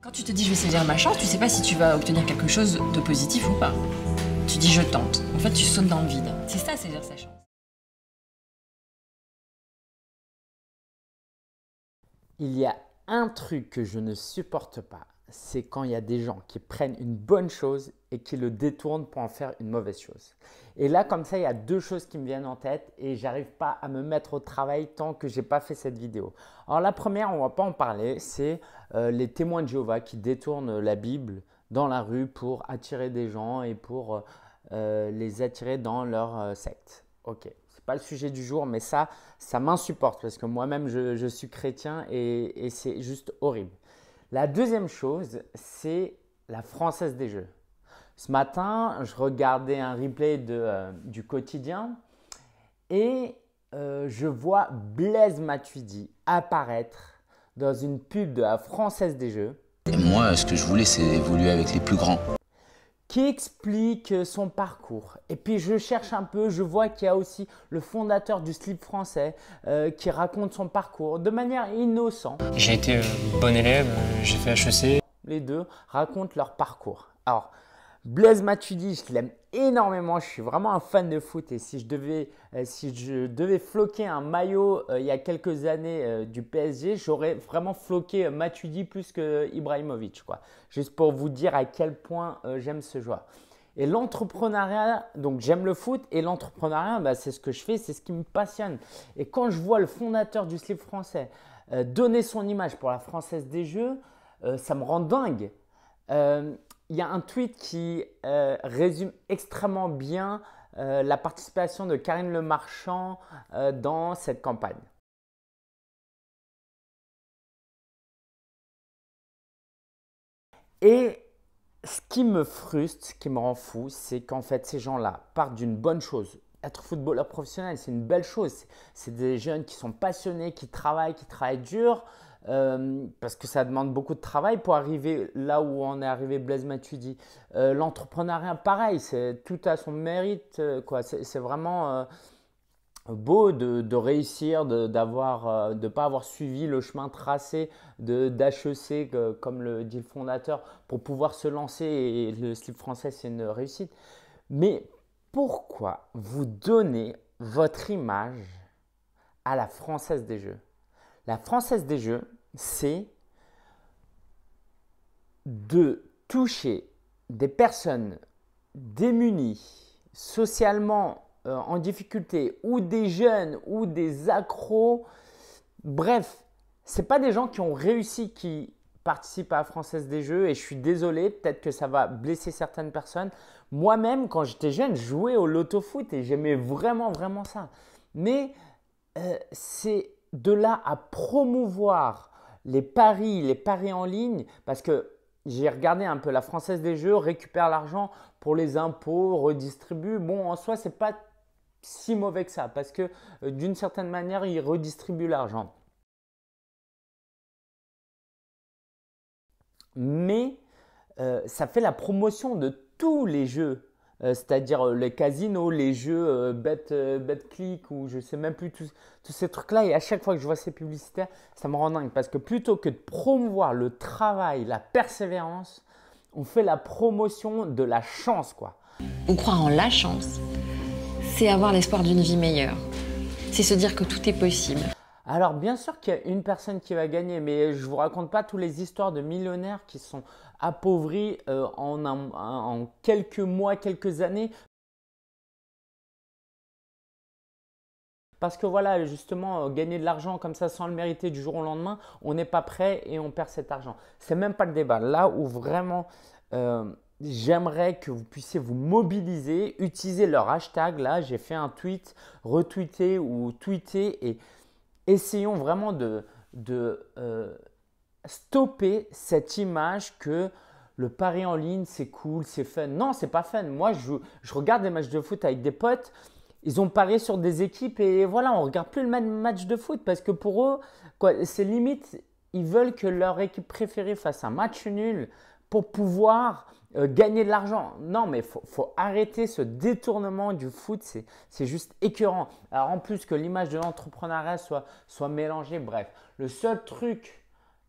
Quand tu te dis je vais saisir ma chance, tu sais pas si tu vas obtenir quelque chose de positif ou pas. Tu dis je tente. En fait, tu sautes dans le vide. C'est ça, saisir sa chance. Il y a un truc que je ne supporte pas c'est quand il y a des gens qui prennent une bonne chose et qui le détournent pour en faire une mauvaise chose. Et là, comme ça, il y a deux choses qui me viennent en tête et j'arrive pas à me mettre au travail tant que j'ai pas fait cette vidéo. Alors la première, on va pas en parler, c'est euh, les témoins de Jéhovah qui détournent la Bible dans la rue pour attirer des gens et pour euh, euh, les attirer dans leur secte. Ok, pas le sujet du jour, mais ça, ça m'insupporte parce que moi-même, je, suis chrétien et c'est juste horrible. La deuxième chose, c'est la française des jeux. Ce matin, je regardais un replay de, euh, du quotidien et euh, je vois Blaise Matuidi apparaître dans une pub de la française des jeux. Et moi, ce que je voulais, c'est évoluer avec les plus grands qui explique euh, son parcours. Et puis je cherche un peu, je vois qu'il y a aussi le fondateur du slip français euh, qui raconte son parcours de manière innocente. J'ai été euh, bon élève, j'ai fait HEC. Les deux racontent leur parcours. Alors, Blaise Matuidi, je l'aime énormément, je suis vraiment un fan de foot et si je devais, euh, si je devais floquer un maillot euh, il y a quelques années euh, du PSG, j'aurais vraiment floqué Matuidi plus que Ibrahimovic, quoi. Juste pour vous dire à quel point j'aime ce joueur. Et l'entrepreneuriat, donc j'aime le foot et l'entrepreneuriat, bah, c'est ce que je fais, c'est ce qui me passionne. Et quand je vois le fondateur du slip français donner son image pour la française des jeux, ça me rend dingue il y a un tweet qui euh, résume extrêmement bien euh, la participation de Karine Le Marchand euh, dans cette campagne. Et ce qui me frustre, ce qui me rend fou, c'est qu'en fait ces gens-là partent d'une bonne chose. Être footballeur professionnel, c'est une belle chose. C'est des jeunes qui sont passionnés, qui travaillent, qui travaillent dur. Euh, parce que ça demande beaucoup de travail pour arriver là où on est arrivé Blaise Matuidi. Euh, L'entrepreneuriat, pareil, c'est tout à son mérite. Euh, quoi. C'est vraiment euh, beau de, réussir, de ne de pas avoir suivi le chemin tracé d'HEC, comme le dit le fondateur, pour pouvoir se lancer. Et le slip français, c'est une réussite. Mais pourquoi vous donnez votre image à la Française des Jeux La Française des Jeux, c'est de toucher des personnes démunies, socialement euh, en difficulté, ou des jeunes, ou des accros. Bref, ce pas des gens qui ont réussi, qui participent à la Française des Jeux, et je suis désolé, peut-être que ça va blesser certaines personnes. Moi-même, quand j'étais jeune, je jouais au loto-foot et j'aimais vraiment, vraiment ça. Mais euh, c'est de là à promouvoir les paris, les paris en ligne, parce que j'ai regardé un peu la Française des Jeux récupère l'argent pour les impôts, redistribue. Bon, en soi, c'est pas si mauvais que ça, parce que euh, d'une certaine manière, ils redistribuent l'argent. Mais euh, ça fait la promotion de tous les jeux euh, c'est-à-dire euh, les casinos, les jeux bet, bet click ou je sais même plus tous ces trucs-là. Et à chaque fois que je vois ces publicitaires, ça me rend dingue parce que plutôt que de promouvoir le travail, la persévérance, on fait la promotion de la chance, quoi. On croit en la chance, c'est avoir l'espoir d'une vie meilleure. C'est se dire que tout est possible. Alors bien sûr qu'il y a une personne qui va gagner, mais je vous raconte pas toutes les histoires de millionnaires qui sont appauvri euh, en, quelques mois, quelques années. Parce que voilà, justement, euh, gagner de l'argent comme ça sans le mériter du jour au lendemain, on n'est pas prêt et on perd cet argent. C'est même pas le débat. Là où vraiment euh, j'aimerais que vous puissiez vous mobiliser, utiliser leur hashtag. Là, j'ai fait un tweet, retweeter ou tweeter et essayons vraiment de, stopper cette image que le pari en ligne, c'est cool, c'est fun. Non, c'est pas fun. Moi, je, je, regarde des matchs de foot avec des potes. Ils ont parié sur des équipes et voilà, on regarde plus le même match de foot parce que pour eux, c'est limite, ils veulent que leur équipe préférée fasse un match nul pour pouvoir euh, gagner de l'argent. Non, mais faut, faut arrêter ce détournement du foot, c'est juste écœurant. Alors en plus que l'image de l'entrepreneuriat soit, soit mélangée, bref. Le seul truc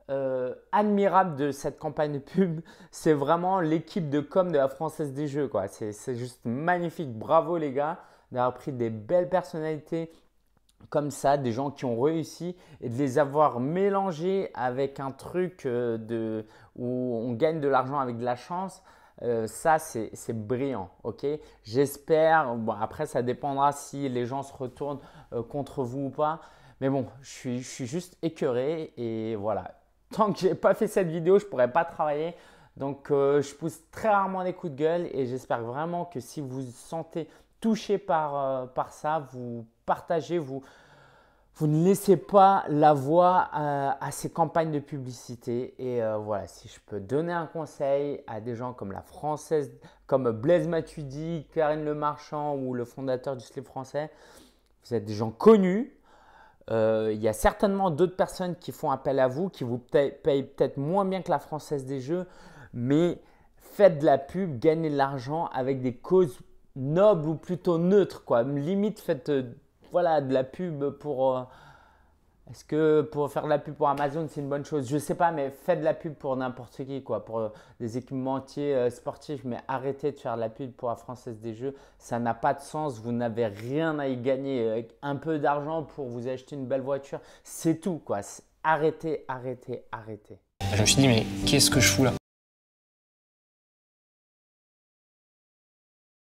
euh, admirable de cette campagne pub, c'est vraiment l'équipe de com de la Française des Jeux. Quoi. C'est, juste magnifique. Bravo les gars d'avoir pris des belles personnalités comme ça, des gens qui ont réussi et de les avoir mélangés avec un truc euh, de, où on gagne de l'argent avec de la chance. Euh, ça, c'est, brillant, ok J'espère, bon, après, ça dépendra si les gens se retournent contre vous ou pas. Mais bon, je suis, je suis juste écœuré et voilà tant que j'ai pas fait cette vidéo, je pourrais pas travailler. Donc euh, je pousse très rarement des coups de gueule et j'espère vraiment que si vous vous sentez touché par, euh, par ça, vous partagez, vous, vous ne laissez pas la voix euh, à ces campagnes de publicité. Et voilà, si je peux donner un conseil à des gens comme la française, comme Blaise Matuidi, Karine Le Marchand ou le fondateur du slip français, vous êtes des gens connus, euh, il y a certainement d'autres personnes qui font appel à vous, qui vous payent peut-être moins bien que la Française des Jeux, mais faites de la pub, gagnez de l'argent avec des causes nobles ou plutôt neutres. Quoi. Limite, faites euh, voilà, de la pub pour... Euh, est-ce que pour faire de la pub pour Amazon, c'est une bonne chose Je sais pas, mais faites de la pub pour n'importe qui, quoi, pour euh, des équipementiers euh, sportifs, mais arrêtez de faire de la pub pour la Française des Jeux. Ça n'a pas de sens, vous n'avez rien à y gagner. un peu d'argent pour vous acheter une belle voiture, c'est tout, quoi. Arrêtez, arrêtez, arrêtez. Je me suis dit, mais qu'est-ce que je fous là